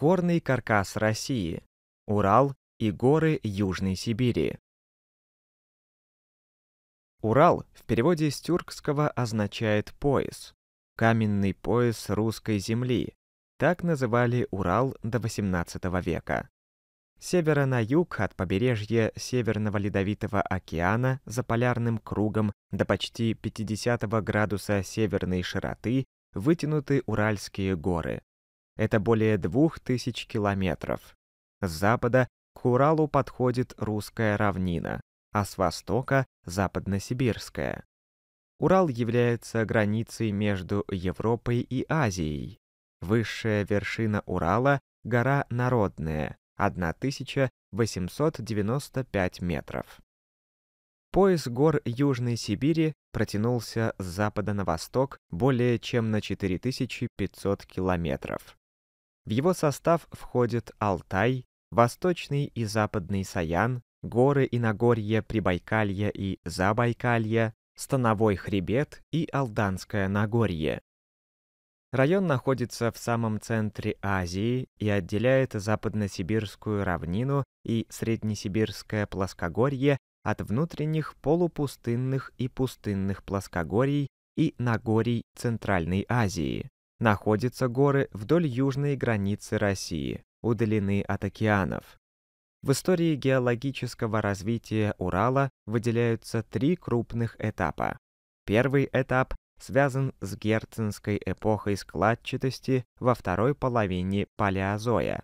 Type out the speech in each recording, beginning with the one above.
горный каркас России, Урал и горы Южной Сибири. Урал в переводе с тюркского означает «пояс», каменный пояс русской земли. Так называли Урал до XVIII века. С севера на юг от побережья Северного Ледовитого океана за полярным кругом до почти 50 градуса северной широты вытянуты Уральские горы. Это более двух тысяч километров. С запада к Уралу подходит русская равнина, а с востока – западносибирская. Урал является границей между Европой и Азией. Высшая вершина Урала – гора Народная, 1895 метров. Пояс гор Южной Сибири протянулся с запада на восток более чем на 4500 километров. В его состав входят Алтай, Восточный и Западный Саян, горы и Нагорье, Прибайкалье и Забайкалье, Становой хребет и Алданское Нагорье. Район находится в самом центре Азии и отделяет Западносибирскую равнину и Среднесибирское плоскогорье от внутренних полупустынных и пустынных плоскогорий и Нагорий Центральной Азии. Находятся горы вдоль южной границы России, удалены от океанов. В истории геологического развития Урала выделяются три крупных этапа. Первый этап связан с Герценской эпохой складчатости во второй половине Палеозоя.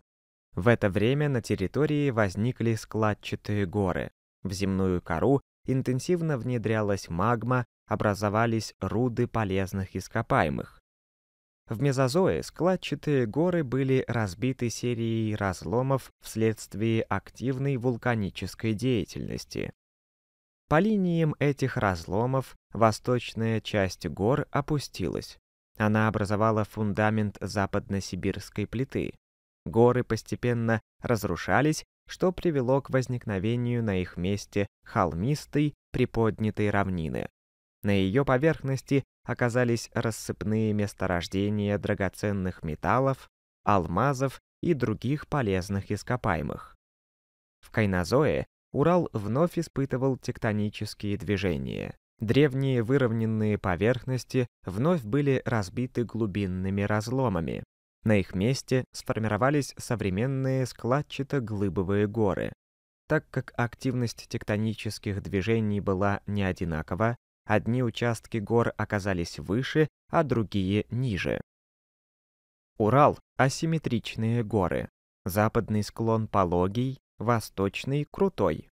В это время на территории возникли складчатые горы. В земную кору интенсивно внедрялась магма, образовались руды полезных ископаемых. В Мезозое складчатые горы были разбиты серией разломов вследствие активной вулканической деятельности. По линиям этих разломов восточная часть гор опустилась. Она образовала фундамент западно-сибирской плиты. Горы постепенно разрушались, что привело к возникновению на их месте холмистой приподнятой равнины. На ее поверхности оказались рассыпные месторождения драгоценных металлов, алмазов и других полезных ископаемых. В Кайнозое Урал вновь испытывал тектонические движения. Древние выровненные поверхности вновь были разбиты глубинными разломами. На их месте сформировались современные складчато-глыбовые горы. Так как активность тектонических движений была не одинакова, одни участки гор оказались выше, а другие ниже. Урал – асимметричные горы. Западный склон пологий, восточный – крутой.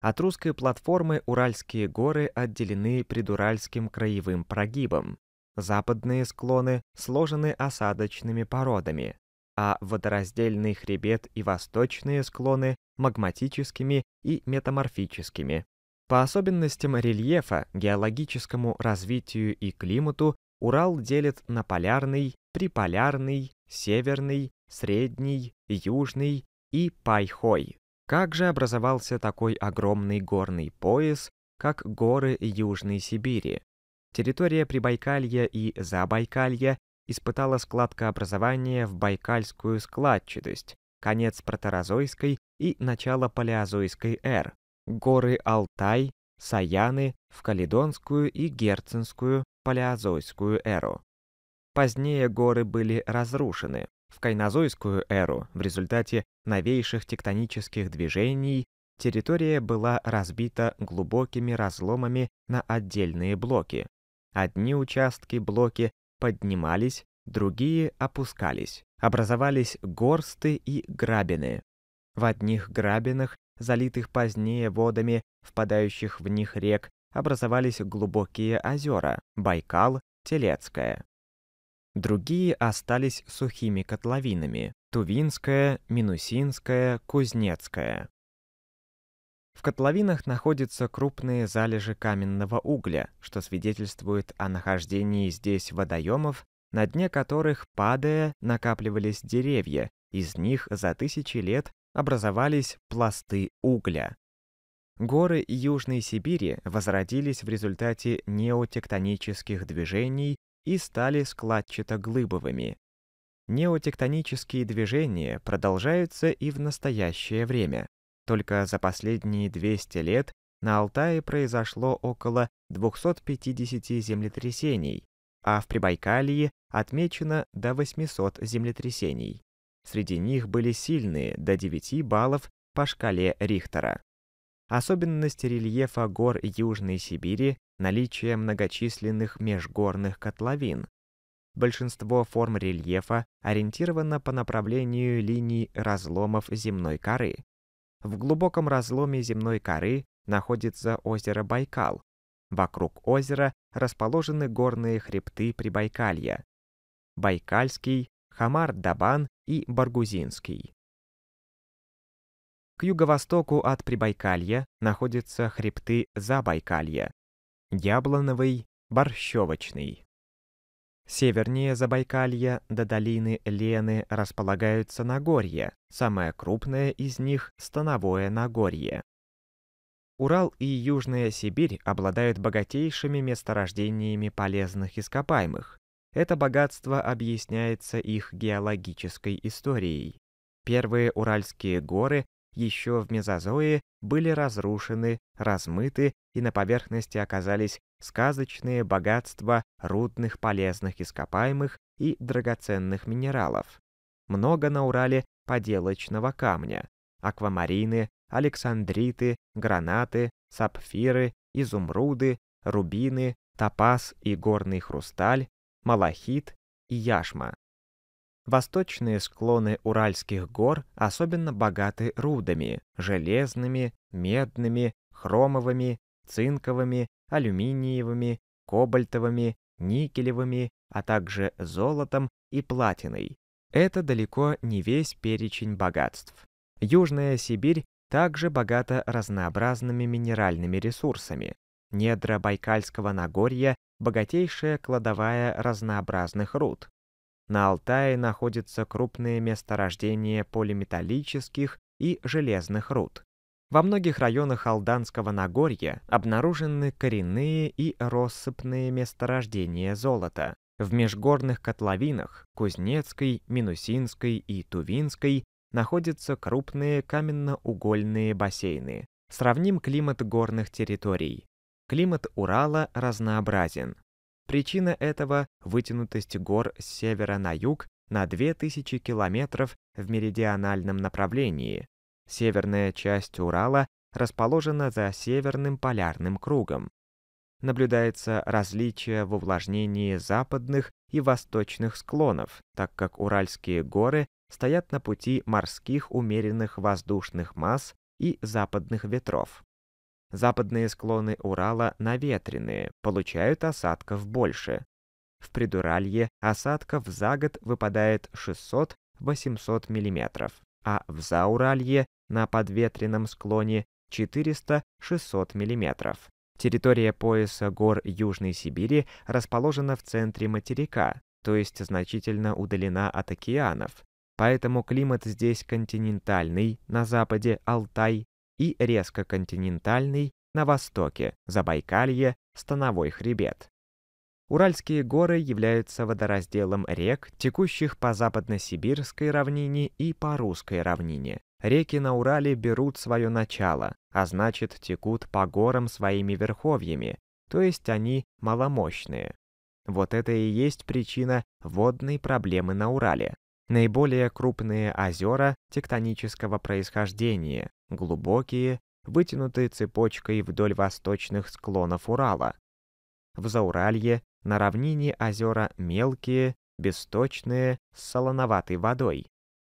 От русской платформы Уральские горы отделены предуральским краевым прогибом. Западные склоны сложены осадочными породами, а водораздельный хребет и восточные склоны – магматическими и метаморфическими по особенностям рельефа, геологическому развитию и климату Урал делит на полярный, приполярный, северный, средний, южный и пайхой. Как же образовался такой огромный горный пояс, как горы Южной Сибири? Территория Прибайкалья и Забайкалья испытала складкообразование в байкальскую складчатость, конец протерозойской и начало палеозойской эр, горы Алтай, Саяны в Каледонскую и Герцинскую палеозойскую эру. Позднее горы были разрушены. В Кайнозойскую эру в результате новейших тектонических движений территория была разбита глубокими разломами на отдельные блоки. Одни участки блоки поднимались, другие опускались. Образовались горсты и грабины. В одних грабинах залитых позднее водами впадающих в них рек, образовались глубокие озера – Байкал, Телецкое. Другие остались сухими котловинами – Тувинская, Минусинская, Кузнецкая. В котловинах находятся крупные залежи каменного угля, что свидетельствует о нахождении здесь водоемов, на дне которых, падая, накапливались деревья, из них за тысячи лет образовались пласты угля. Горы Южной Сибири возродились в результате неотектонических движений и стали складчато-глыбовыми. Неотектонические движения продолжаются и в настоящее время. Только за последние 200 лет на Алтае произошло около 250 землетрясений, а в Прибайкалии отмечено до 800 землетрясений. Среди них были сильные, до 9 баллов по шкале Рихтера. Особенность рельефа гор Южной Сибири – наличие многочисленных межгорных котловин. Большинство форм рельефа ориентировано по направлению линий разломов земной коры. В глубоком разломе земной коры находится озеро Байкал. Вокруг озера расположены горные хребты Прибайкалья. Байкальский, Хамар-Дабан и Баргузинский. К юго-востоку от Прибайкалья находятся хребты Забайкалья – Яблоновый, Борщевочный. Севернее Забайкалья до долины Лены располагаются нагорья. самое крупное из них – Становое Нагорье. Урал и Южная Сибирь обладают богатейшими месторождениями полезных ископаемых, это богатство объясняется их геологической историей. Первые Уральские горы еще в Мезозое были разрушены, размыты и на поверхности оказались сказочные богатства рудных полезных ископаемых и драгоценных минералов. Много на Урале поделочного камня, аквамарины, александриты, гранаты, сапфиры, изумруды, рубины, топаз и горный хрусталь, малахит и яшма. Восточные склоны Уральских гор особенно богаты рудами – железными, медными, хромовыми, цинковыми, алюминиевыми, кобальтовыми, никелевыми, а также золотом и платиной. Это далеко не весь перечень богатств. Южная Сибирь также богата разнообразными минеральными ресурсами. Недра Байкальского Нагорья богатейшая кладовая разнообразных руд. На Алтае находятся крупные месторождения полиметаллических и железных руд. Во многих районах Алданского Нагорья обнаружены коренные и россыпные месторождения золота. В межгорных котловинах Кузнецкой, Минусинской и Тувинской находятся крупные каменноугольные бассейны. Сравним климат горных территорий. Климат Урала разнообразен. Причина этого – вытянутость гор с севера на юг на 2000 километров в меридиональном направлении. Северная часть Урала расположена за северным полярным кругом. Наблюдается различие в увлажнении западных и восточных склонов, так как Уральские горы стоят на пути морских умеренных воздушных масс и западных ветров. Западные склоны Урала наветренные, получают осадков больше. В Придуралье осадков за год выпадает 600-800 мм, а в Зауралье на подветренном склоне 400-600 мм. Территория пояса гор Южной Сибири расположена в центре материка, то есть значительно удалена от океанов, поэтому климат здесь континентальный, на западе Алтай, и резко континентальный на востоке, Забайкалье, Становой хребет. Уральские горы являются водоразделом рек, текущих по западно-сибирской равнине и по русской равнине. Реки на Урале берут свое начало, а значит текут по горам своими верховьями, то есть они маломощные. Вот это и есть причина водной проблемы на Урале. Наиболее крупные озера тектонического происхождения, глубокие, вытянутые цепочкой вдоль восточных склонов Урала. В Зауралье на равнине озера мелкие, бесточные, с солоноватой водой.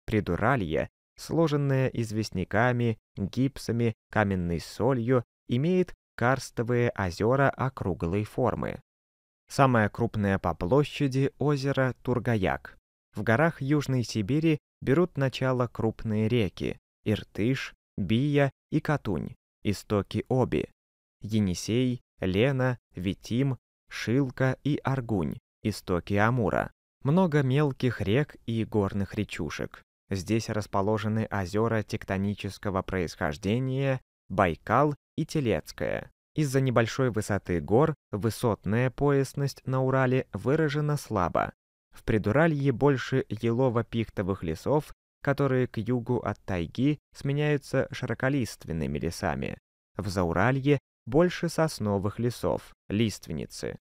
Придуралье, сложенное известняками, гипсами, каменной солью, имеет карстовые озера округлой формы. Самое крупное по площади озеро Тургаяк, в горах Южной Сибири берут начало крупные реки – Иртыш, Бия и Катунь, истоки Оби, Енисей, Лена, Витим, Шилка и Аргунь, истоки Амура. Много мелких рек и горных речушек. Здесь расположены озера тектонического происхождения Байкал и Телецкое. Из-за небольшой высоты гор высотная поясность на Урале выражена слабо, в Придуралье больше елово-пихтовых лесов, которые к югу от тайги сменяются широколиственными лесами. В Зауралье больше сосновых лесов, лиственницы.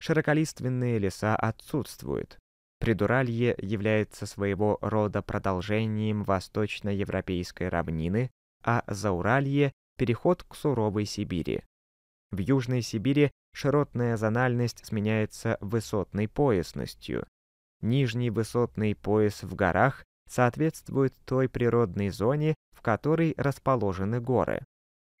Широколиственные леса отсутствуют. Придуралье является своего рода продолжением восточноевропейской равнины, а Зауралье – переход к суровой Сибири. В Южной Сибири широтная зональность сменяется высотной поясностью, Нижний высотный пояс в горах соответствует той природной зоне, в которой расположены горы.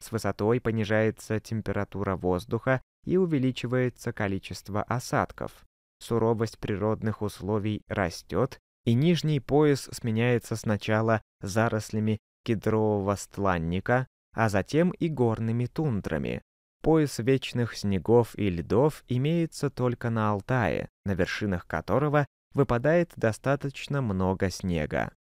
С высотой понижается температура воздуха и увеличивается количество осадков. Суровость природных условий растет, и нижний пояс сменяется сначала зарослями кедрового стланника, а затем и горными тундрами. Пояс вечных снегов и льдов имеется только на Алтае, на вершинах которого выпадает достаточно много снега.